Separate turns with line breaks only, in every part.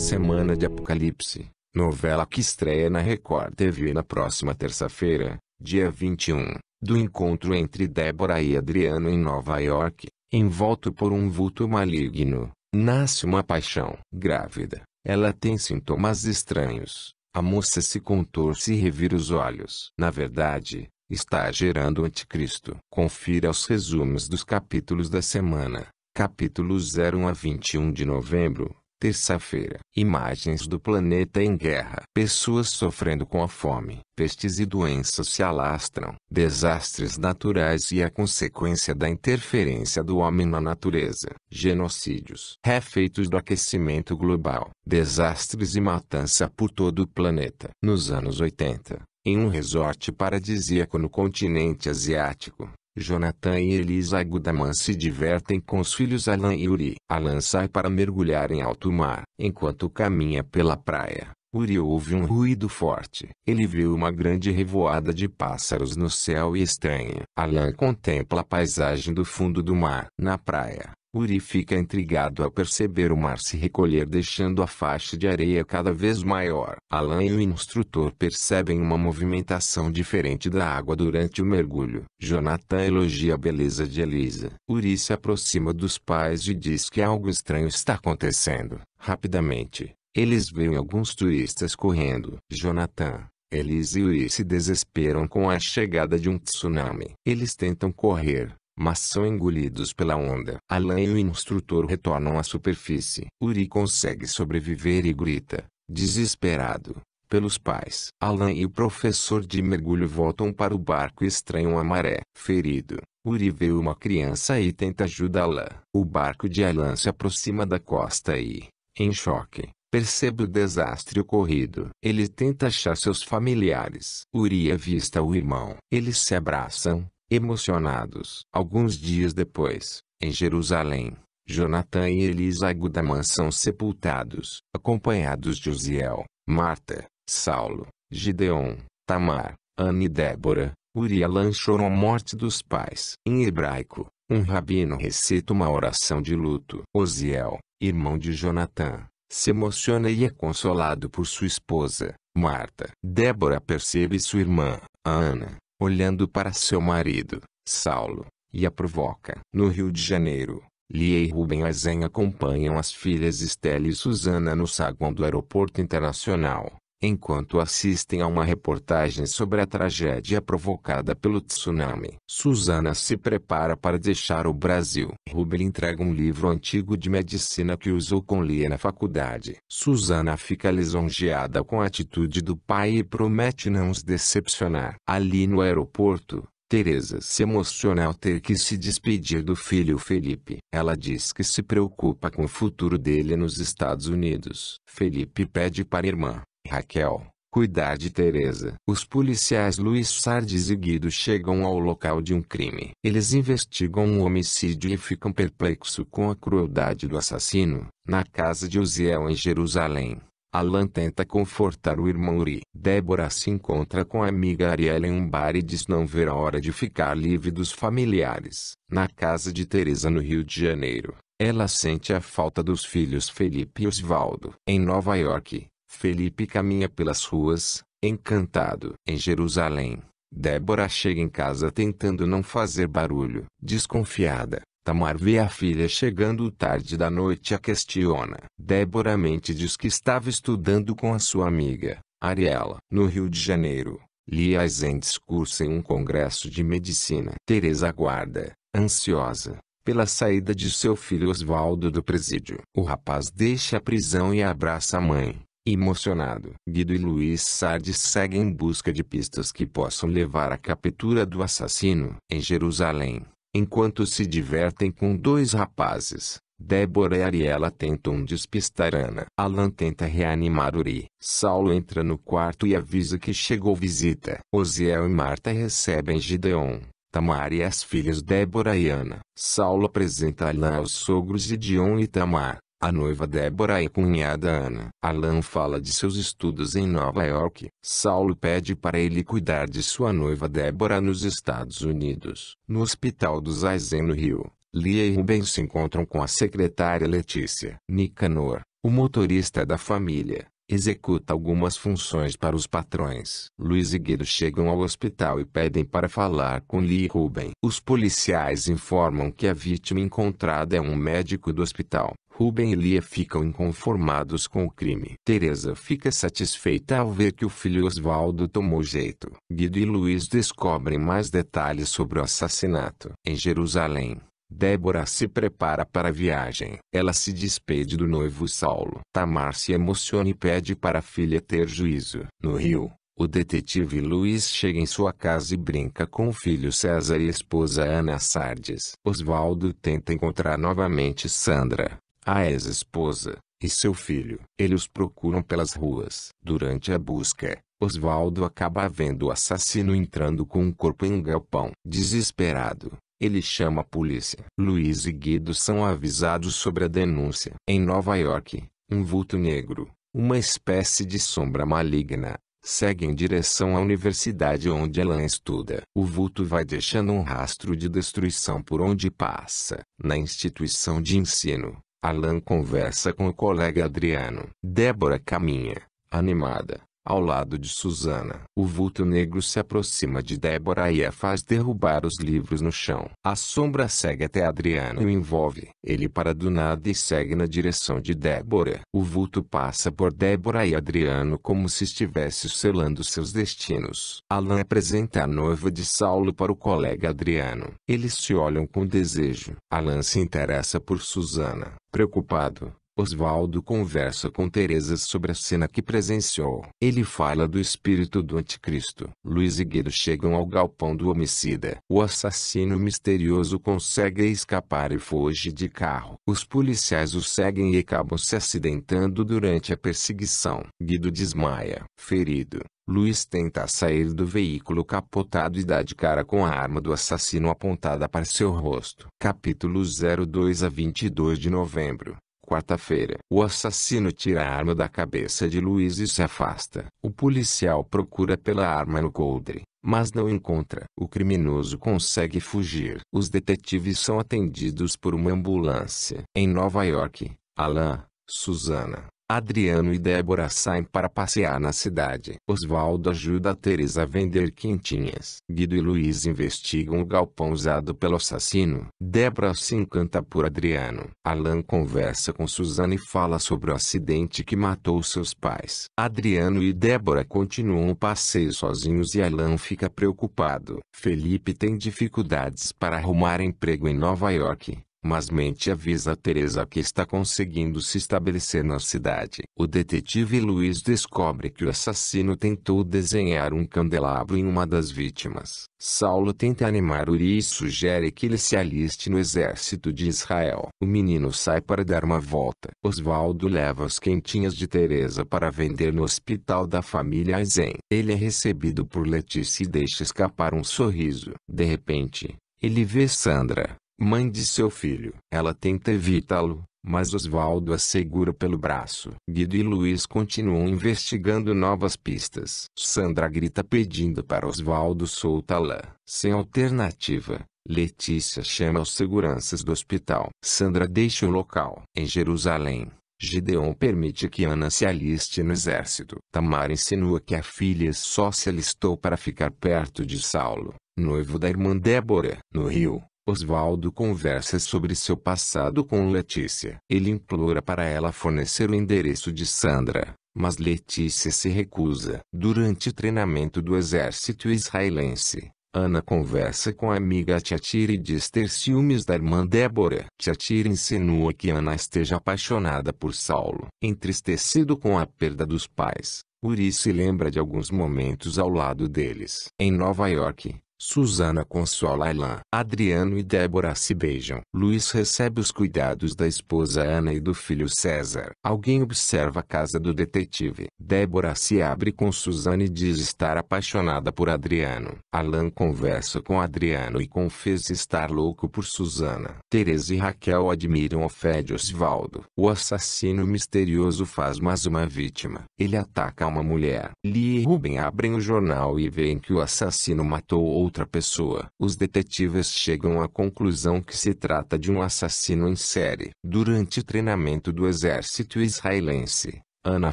semana de Apocalipse, novela que estreia na Record TV na próxima terça-feira, dia 21, do encontro entre Débora e Adriano em Nova York, envolto por um vulto maligno, nasce uma paixão. Grávida, ela tem sintomas estranhos. A moça se contorce e revira os olhos. Na verdade, está gerando o anticristo. Confira os resumos dos capítulos da semana. capítulos 01 a 21 de novembro. Terça-feira. Imagens do planeta em guerra. Pessoas sofrendo com a fome. Pestes e doenças se alastram. Desastres naturais e a consequência da interferência do homem na natureza. Genocídios. Refeitos do aquecimento global. Desastres e matança por todo o planeta. Nos anos 80, em um resort paradisíaco no continente asiático, Jonathan e Elisa Gudaman se divertem com os filhos Alan e Uri. Alan sai para mergulhar em alto mar. Enquanto caminha pela praia, Uri ouve um ruído forte. Ele vê uma grande revoada de pássaros no céu e estranha. Alan contempla a paisagem do fundo do mar. Na praia, Uri fica intrigado ao perceber o mar se recolher deixando a faixa de areia cada vez maior. Alan e o instrutor percebem uma movimentação diferente da água durante o mergulho. Jonathan elogia a beleza de Elisa. Uri se aproxima dos pais e diz que algo estranho está acontecendo. Rapidamente, eles veem alguns turistas correndo. Jonathan, Elisa e Uri se desesperam com a chegada de um tsunami. Eles tentam correr, mas são engolidos pela onda. Alan e o instrutor retornam à superfície. Uri consegue sobreviver e grita, desesperado, pelos pais. Alan e o professor de mergulho voltam para o barco estranham a maré. Ferido, Uri vê uma criança e tenta ajudá-la. O barco de Alan se aproxima da costa e, em choque, percebe o desastre ocorrido. Ele tenta achar seus familiares. Uri avista o irmão. Eles se abraçam, Emocionados, alguns dias depois, em Jerusalém, Jonatã e Elisago da são sepultados, acompanhados de Uziel, Marta, Saulo, Gideon, Tamar, Ana e Débora, Urielã chorou a morte dos pais. Em hebraico, um rabino recita uma oração de luto. Oziel, irmão de Jonatã, se emociona e é consolado por sua esposa, Marta. Débora percebe sua irmã, Ana, olhando para seu marido, Saulo, e a provoca. No Rio de Janeiro, Lia e Rubem Azen acompanham as filhas Estela e Suzana no saguão do aeroporto internacional enquanto assistem a uma reportagem sobre a tragédia provocada pelo tsunami. Susana se prepara para deixar o Brasil. Ruben entrega um livro antigo de medicina que usou com Lia na faculdade. Susana fica lisonjeada com a atitude do pai e promete não os decepcionar. Ali no aeroporto, Teresa se emociona ao ter que se despedir do filho Felipe. Ela diz que se preocupa com o futuro dele nos Estados Unidos. Felipe pede para a irmã Raquel, cuidar de Teresa. Os policiais Luiz Sardes e Guido chegam ao local de um crime. Eles investigam um homicídio e ficam perplexos com a crueldade do assassino. Na casa de Uziel em Jerusalém, Alan tenta confortar o irmão Uri. Débora se encontra com a amiga Ariela em um bar e diz não ver a hora de ficar livre dos familiares. Na casa de Teresa no Rio de Janeiro, ela sente a falta dos filhos Felipe e Osvaldo. Em Nova York, Felipe caminha pelas ruas, encantado. Em Jerusalém, Débora chega em casa tentando não fazer barulho. Desconfiada, Tamar vê a filha chegando tarde da noite e a questiona. Débora mente diz que estava estudando com a sua amiga, Ariela, no Rio de Janeiro. Lia Zen discursa em um congresso de medicina. Teresa aguarda, ansiosa, pela saída de seu filho Oswaldo do presídio. O rapaz deixa a prisão e abraça a mãe. Emocionado, Guido e Luiz Sardes seguem em busca de pistas que possam levar à captura do assassino em Jerusalém, enquanto se divertem com dois rapazes. Débora e Ariela tentam despistar Ana. Alan tenta reanimar Uri. Saulo entra no quarto e avisa que chegou visita. Osiel e Marta recebem Gideon, Tamar e as filhas Débora e Ana. Saulo apresenta Alan aos sogros de Dion e Tamar. A noiva Débora a cunhada Ana. Alan fala de seus estudos em Nova York. Saulo pede para ele cuidar de sua noiva Débora nos Estados Unidos. No Hospital dos Aizen no Rio, Lia e Rubens se encontram com a secretária Letícia. Nicanor, o motorista da família, executa algumas funções para os patrões. Luiz e Guido chegam ao hospital e pedem para falar com e Ruben. Os policiais informam que a vítima encontrada é um médico do hospital. Ruben e Lia ficam inconformados com o crime. Teresa fica satisfeita ao ver que o filho Oswaldo tomou jeito. Guido e Luiz descobrem mais detalhes sobre o assassinato. Em Jerusalém, Débora se prepara para a viagem. Ela se despede do noivo Saulo. Tamar se emociona e pede para a filha ter juízo. No Rio, o detetive Luiz chega em sua casa e brinca com o filho César e esposa Ana Sardes. Oswaldo tenta encontrar novamente Sandra a ex-esposa, e seu filho. Eles procuram pelas ruas. Durante a busca, Osvaldo acaba vendo o assassino entrando com um corpo em um galpão. Desesperado, ele chama a polícia. Luiz e Guido são avisados sobre a denúncia. Em Nova York, um vulto negro, uma espécie de sombra maligna, segue em direção à universidade onde Alan estuda. O vulto vai deixando um rastro de destruição por onde passa. Na instituição de ensino, Alan conversa com o colega Adriano. Débora caminha, animada, ao lado de Susana, o vulto negro se aproxima de Débora e a faz derrubar os livros no chão. A sombra segue até Adriano e o envolve. Ele para do nada e segue na direção de Débora. O vulto passa por Débora e Adriano como se estivesse selando seus destinos. Alan apresenta a noiva de Saulo para o colega Adriano. Eles se olham com desejo. Alan se interessa por Susana. Preocupado, Oswaldo conversa com Teresa sobre a cena que presenciou. Ele fala do espírito do anticristo. Luiz e Guido chegam ao galpão do homicida. O assassino misterioso consegue escapar e foge de carro. Os policiais o seguem e acabam se acidentando durante a perseguição. Guido desmaia, ferido. Luiz tenta sair do veículo capotado e dá de cara com a arma do assassino apontada para seu rosto. Capítulo 02 a 22 de novembro quarta-feira. O assassino tira a arma da cabeça de Luiz e se afasta. O policial procura pela arma no coldre, mas não encontra. O criminoso consegue fugir. Os detetives são atendidos por uma ambulância. Em Nova York, Alan, Susana, Adriano e Débora saem para passear na cidade. Oswaldo ajuda a Teresa a vender quentinhas. Guido e Luiz investigam o galpão usado pelo assassino. Débora se encanta por Adriano. Alan conversa com Suzana e fala sobre o acidente que matou seus pais. Adriano e Débora continuam o passeio sozinhos e Alan fica preocupado. Felipe tem dificuldades para arrumar emprego em Nova York mas mente avisa a Teresa que está conseguindo se estabelecer na cidade. O detetive Luiz descobre que o assassino tentou desenhar um candelabro em uma das vítimas. Saulo tenta animar Uri e sugere que ele se aliste no exército de Israel. O menino sai para dar uma volta. Osvaldo leva as quentinhas de Teresa para vender no hospital da família Aizen. Ele é recebido por Letícia e deixa escapar um sorriso. De repente, ele vê Sandra, Mãe de seu filho. Ela tenta evitá-lo, mas Osvaldo a segura pelo braço. Guido e Luiz continuam investigando novas pistas. Sandra grita pedindo para Osvaldo soltá-la. Sem alternativa, Letícia chama os seguranças do hospital. Sandra deixa o local. Em Jerusalém, Gideon permite que Ana se aliste no exército. Tamar insinua que a filha só se alistou para ficar perto de Saulo, noivo da irmã Débora. No Rio, Osvaldo conversa sobre seu passado com Letícia. Ele implora para ela fornecer o endereço de Sandra, mas Letícia se recusa. Durante o treinamento do exército israelense, Ana conversa com a amiga Tiatira e diz ter ciúmes da irmã Débora. Tiatira insinua que Ana esteja apaixonada por Saulo. Entristecido com a perda dos pais, Uri se lembra de alguns momentos ao lado deles. Em Nova York, Susana consola Alain. Adriano e Débora se beijam. Luiz recebe os cuidados da esposa Ana e do filho César. Alguém observa a casa do detetive. Débora se abre com Susana e diz estar apaixonada por Adriano. Alain conversa com Adriano e confessa estar louco por Susana. Teresa e Raquel admiram Ofédio Osvaldo. O assassino misterioso faz mais uma vítima. Ele ataca uma mulher. Lee e Ruben abrem o jornal e veem que o assassino matou outro outra pessoa. Os detetives chegam à conclusão que se trata de um assassino em série. Durante o treinamento do exército israelense, Ana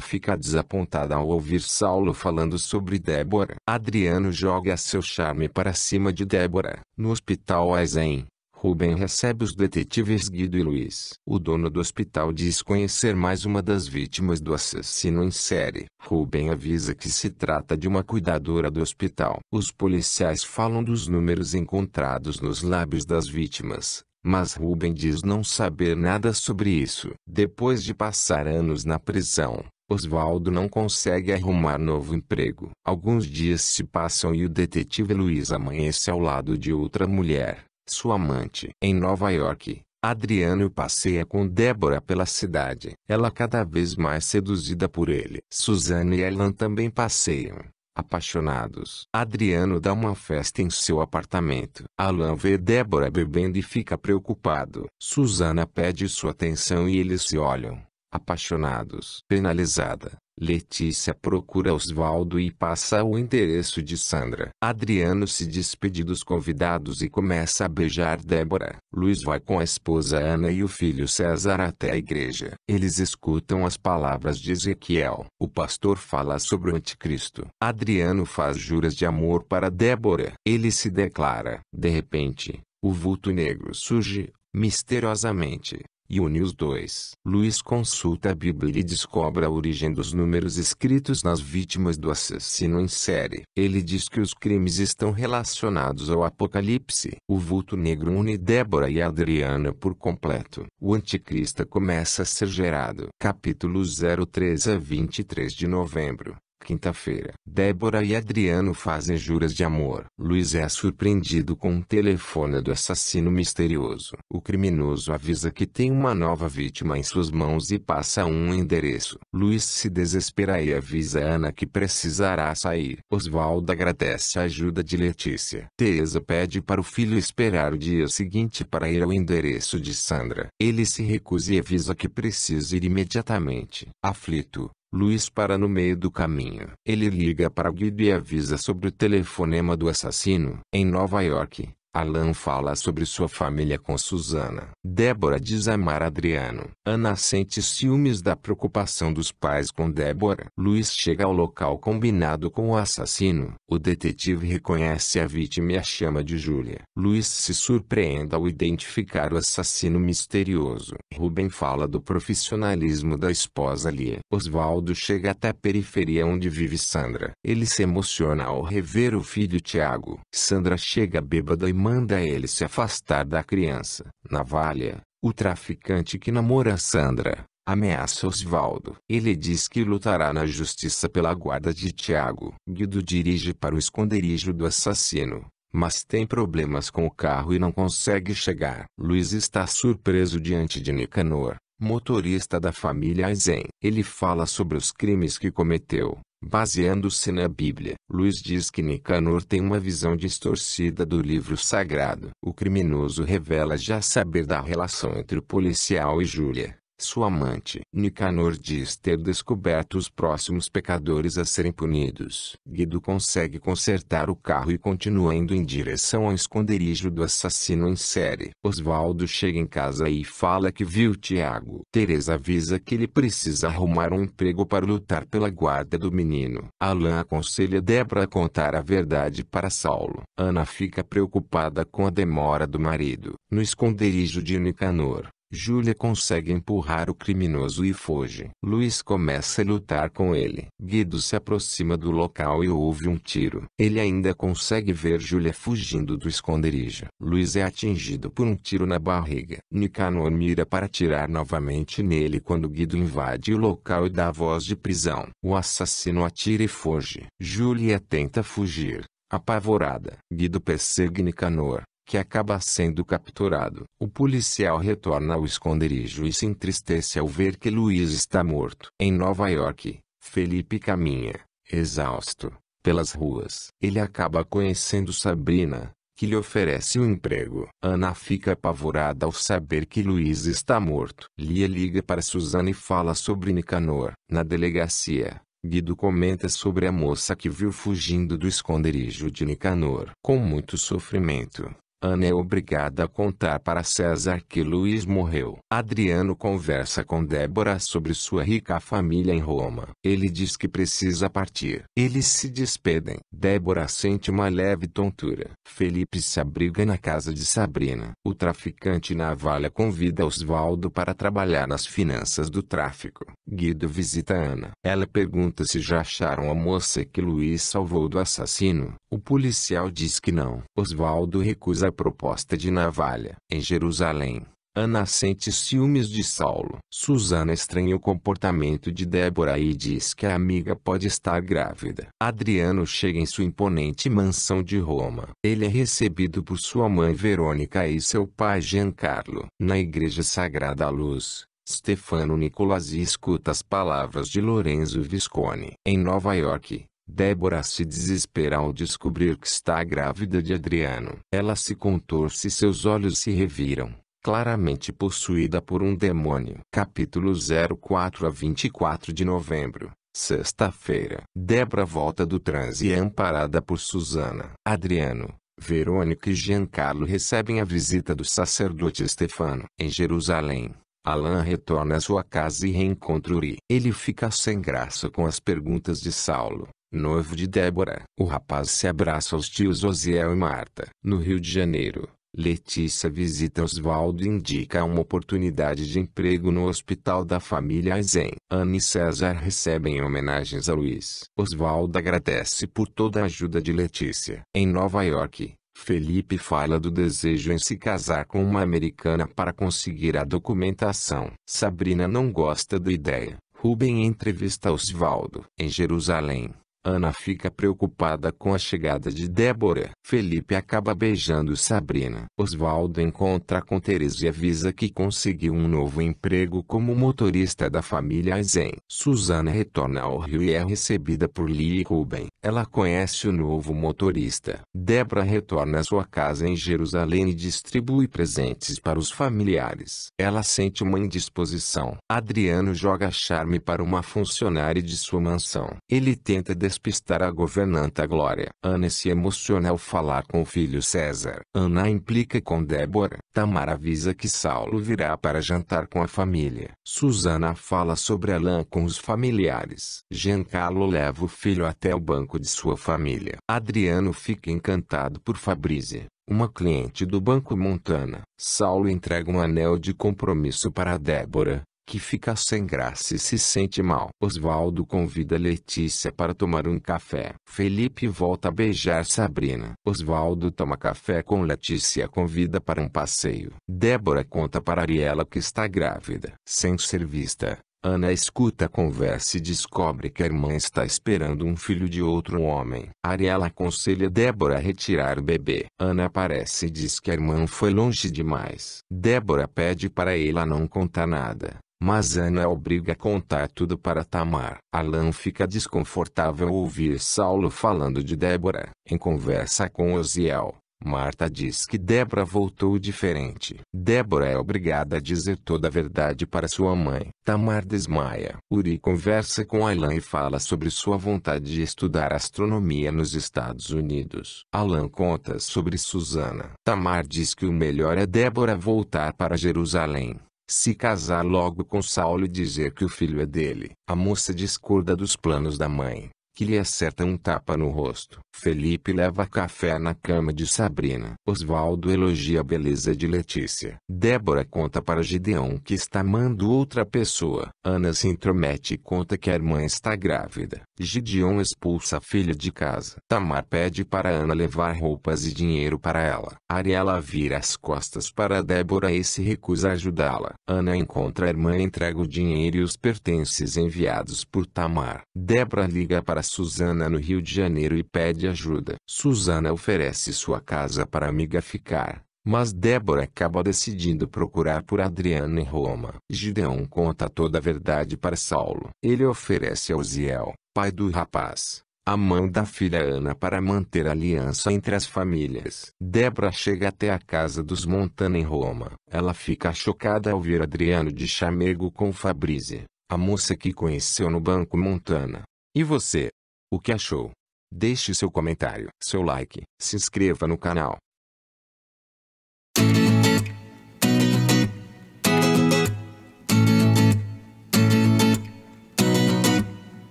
fica desapontada ao ouvir Saulo falando sobre Débora. Adriano joga seu charme para cima de Débora. No hospital Aizen, Ruben recebe os detetives Guido e Luiz. O dono do hospital diz conhecer mais uma das vítimas do assassino em série. Ruben avisa que se trata de uma cuidadora do hospital. Os policiais falam dos números encontrados nos lábios das vítimas. Mas Ruben diz não saber nada sobre isso. Depois de passar anos na prisão, Oswaldo não consegue arrumar novo emprego. Alguns dias se passam e o detetive Luiz amanhece ao lado de outra mulher sua amante. Em Nova York, Adriano passeia com Débora pela cidade. Ela cada vez mais seduzida por ele. Suzana e Alan também passeiam. Apaixonados. Adriano dá uma festa em seu apartamento. Alan vê Débora bebendo e fica preocupado. Suzana pede sua atenção e eles se olham apaixonados. Penalizada, Letícia procura Osvaldo e passa o endereço de Sandra. Adriano se despede dos convidados e começa a beijar Débora. Luiz vai com a esposa Ana e o filho César até a igreja. Eles escutam as palavras de Ezequiel. O pastor fala sobre o anticristo. Adriano faz juras de amor para Débora. Ele se declara. De repente, o vulto negro surge, misteriosamente, e une os dois. Luiz consulta a Bíblia e descobre a origem dos números escritos nas vítimas do assassino em série. Ele diz que os crimes estão relacionados ao Apocalipse. O vulto negro une Débora e Adriana por completo. O anticrista começa a ser gerado. Capítulo 03 a 23 de novembro. Quinta-feira, Débora e Adriano fazem juras de amor. Luiz é surpreendido com um telefone do assassino misterioso. O criminoso avisa que tem uma nova vítima em suas mãos e passa um endereço. Luiz se desespera e avisa Ana que precisará sair. Oswaldo agradece a ajuda de Letícia. Teresa pede para o filho esperar o dia seguinte para ir ao endereço de Sandra. Ele se recusa e avisa que precisa ir imediatamente. Aflito, Luiz para no meio do caminho. Ele liga para Guido e avisa sobre o telefonema do assassino. Em Nova York, Alan fala sobre sua família com Susana. Débora diz amar Adriano. Ana sente ciúmes da preocupação dos pais com Débora. Luiz chega ao local combinado com o assassino. O detetive reconhece a vítima e a chama de Júlia. Luiz se surpreende ao identificar o assassino misterioso. Ruben fala do profissionalismo da esposa Lia. Oswaldo chega até a periferia onde vive Sandra. Ele se emociona ao rever o filho Tiago. Sandra chega bêbada e manda ele se afastar da criança. Navalha, o traficante que namora Sandra, ameaça Osvaldo. Ele diz que lutará na justiça pela guarda de Tiago. Guido dirige para o esconderijo do assassino, mas tem problemas com o carro e não consegue chegar. Luiz está surpreso diante de Nicanor, motorista da família Aizen. Ele fala sobre os crimes que cometeu Baseando-se na Bíblia, Luiz diz que Nicanor tem uma visão distorcida do livro sagrado. O criminoso revela já saber da relação entre o policial e Júlia, sua amante, Nicanor diz ter descoberto os próximos pecadores a serem punidos. Guido consegue consertar o carro e continua indo em direção ao esconderijo do assassino em série. Osvaldo chega em casa e fala que viu Tiago. Teresa avisa que ele precisa arrumar um emprego para lutar pela guarda do menino. Alan aconselha Debra a contar a verdade para Saulo. Ana fica preocupada com a demora do marido. No esconderijo de Nicanor, Júlia consegue empurrar o criminoso e foge. Luiz começa a lutar com ele. Guido se aproxima do local e ouve um tiro. Ele ainda consegue ver Júlia fugindo do esconderijo. Luiz é atingido por um tiro na barriga. Nicanor mira para atirar novamente nele quando Guido invade o local e dá a voz de prisão. O assassino atira e foge. Júlia tenta fugir, apavorada. Guido persegue Nicanor que acaba sendo capturado. O policial retorna ao esconderijo e se entristece ao ver que Luiz está morto. Em Nova York, Felipe caminha, exausto, pelas ruas. Ele acaba conhecendo Sabrina, que lhe oferece um emprego. Ana fica apavorada ao saber que Luiz está morto. Lia liga para Suzana e fala sobre Nicanor. Na delegacia, Guido comenta sobre a moça que viu fugindo do esconderijo de Nicanor. Com muito sofrimento, Ana é obrigada a contar para César que Luiz morreu. Adriano conversa com Débora sobre sua rica família em Roma. Ele diz que precisa partir. Eles se despedem. Débora sente uma leve tontura. Felipe se abriga na casa de Sabrina. O traficante navalha convida Osvaldo para trabalhar nas finanças do tráfico. Guido visita Ana. Ela pergunta se já acharam a moça que Luiz salvou do assassino. O policial diz que não. Osvaldo recusa proposta de navalha. Em Jerusalém, Ana sente ciúmes de Saulo. Susana estranha o comportamento de Débora e diz que a amiga pode estar grávida. Adriano chega em sua imponente mansão de Roma. Ele é recebido por sua mãe Verônica e seu pai Giancarlo. Na igreja sagrada à luz, Stefano Nicolasi escuta as palavras de Lorenzo Visconti. Em Nova York, Débora se desespera ao descobrir que está grávida de Adriano. Ela se contorce e seus olhos se reviram, claramente possuída por um demônio. Capítulo 04 a 24 de novembro, sexta-feira. Débora volta do transe e é amparada por Susana. Adriano, Verônica e Giancarlo recebem a visita do sacerdote Stefano. Em Jerusalém, Alan retorna à sua casa e reencontra Uri. Ele fica sem graça com as perguntas de Saulo. Noivo de Débora. O rapaz se abraça aos tios Osiel e Marta. No Rio de Janeiro, Letícia visita Oswaldo e indica uma oportunidade de emprego no hospital da família Aizen. Anne e César recebem homenagens a Luiz. Oswaldo agradece por toda a ajuda de Letícia. Em Nova York, Felipe fala do desejo em se casar com uma americana para conseguir a documentação. Sabrina não gosta da ideia. Ruben entrevista Osvaldo. Em Jerusalém, Ana fica preocupada com a chegada de Débora. Felipe acaba beijando Sabrina. Oswaldo encontra com Teresa e avisa que conseguiu um novo emprego como motorista da família Aizen. Susana retorna ao Rio e é recebida por Lee e Ruben. Ela conhece o novo motorista. Débora retorna à sua casa em Jerusalém e distribui presentes para os familiares. Ela sente uma indisposição. Adriano joga charme para uma funcionária de sua mansão. Ele tenta despistar a governanta Glória. Ana se emociona ao falar com o filho César. Ana implica com Débora. Tamara avisa que Saulo virá para jantar com a família. Susana fala sobre Alain com os familiares. Giancarlo leva o filho até o banco de sua família. Adriano fica encantado por Fabrícia uma cliente do Banco Montana. Saulo entrega um anel de compromisso para Débora que fica sem graça e se sente mal. Osvaldo convida Letícia para tomar um café. Felipe volta a beijar Sabrina. Osvaldo toma café com Letícia e convida para um passeio. Débora conta para Ariela que está grávida. Sem ser vista, Ana escuta a conversa e descobre que a irmã está esperando um filho de outro homem. Ariela aconselha Débora a retirar o bebê. Ana aparece e diz que a irmã foi longe demais. Débora pede para ela não contar nada. Mas Ana obriga contar tudo para Tamar. Alan fica desconfortável ao ouvir Saulo falando de Débora. Em conversa com Osiel, Marta diz que Débora voltou diferente. Débora é obrigada a dizer toda a verdade para sua mãe. Tamar desmaia. Uri conversa com Alan e fala sobre sua vontade de estudar astronomia nos Estados Unidos. Alan conta sobre Susana. Tamar diz que o melhor é Débora voltar para Jerusalém se casar logo com Saulo e dizer que o filho é dele. A moça discorda dos planos da mãe, que lhe acerta um tapa no rosto. Felipe leva café na cama de Sabrina. Osvaldo elogia a beleza de Letícia. Débora conta para Gideão que está amando outra pessoa. Ana se intromete e conta que a irmã está grávida. Gideon expulsa a filha de casa. Tamar pede para Ana levar roupas e dinheiro para ela. Ariela vira as costas para Débora e se recusa a ajudá-la. Ana encontra a irmã e entrega o dinheiro e os pertences enviados por Tamar. Débora liga para Susana no Rio de Janeiro e pede ajuda. Susana oferece sua casa para a amiga ficar, mas Débora acaba decidindo procurar por Adriana em Roma. Gideon conta toda a verdade para Saulo. Ele oferece a Uziel, pai do rapaz, a mão da filha Ana para manter a aliança entre as famílias. Débora chega até a casa dos Montana em Roma. Ela fica chocada ao ver Adriano de chamego com Fabrizi, a moça que conheceu no Banco Montana. E você, o que achou. Deixe seu comentário, seu like, se inscreva no canal.